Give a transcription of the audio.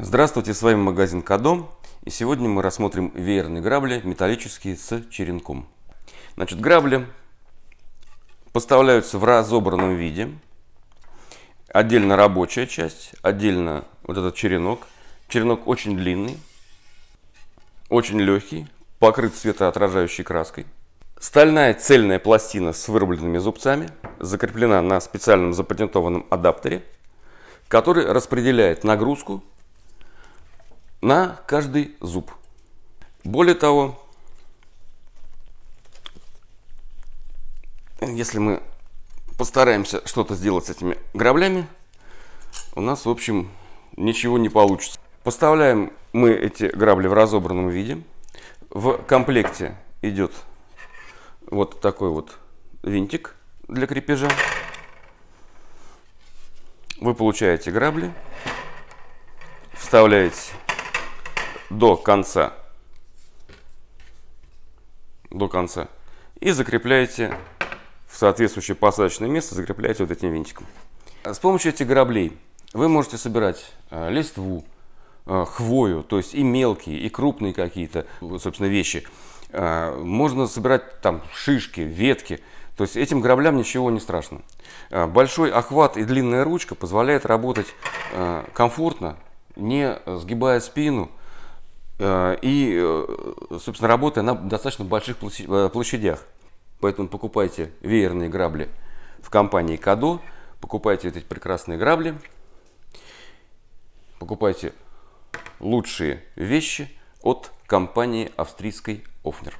Здравствуйте, с вами магазин Кадом. И сегодня мы рассмотрим веерные грабли, металлические с черенком. Значит, грабли поставляются в разобранном виде. Отдельно рабочая часть, отдельно вот этот черенок. Черенок очень длинный, очень легкий, покрыт светоотражающей краской. Стальная цельная пластина с вырубленными зубцами закреплена на специальном запатентованном адаптере, который распределяет нагрузку на каждый зуб. Более того, если мы постараемся что-то сделать с этими граблями, у нас, в общем, ничего не получится. Поставляем мы эти грабли в разобранном виде. В комплекте идет вот такой вот винтик для крепежа. Вы получаете грабли, вставляете до конца. До конца. И закрепляете в соответствующее посадочное место, закрепляете вот этим винтиком. С помощью этих граблей вы можете собирать э, листву, э, хвою, то есть и мелкие, и крупные какие-то, собственно, вещи. Э, можно собирать там шишки, ветки. То есть этим граблям ничего не страшно. Большой охват и длинная ручка позволяет работать комфортно, не сгибая спину Э, и, э, собственно, работая на достаточно больших э, площадях. Поэтому покупайте веерные грабли в компании Кадо, покупайте эти прекрасные грабли, покупайте лучшие вещи от компании австрийской Офнер.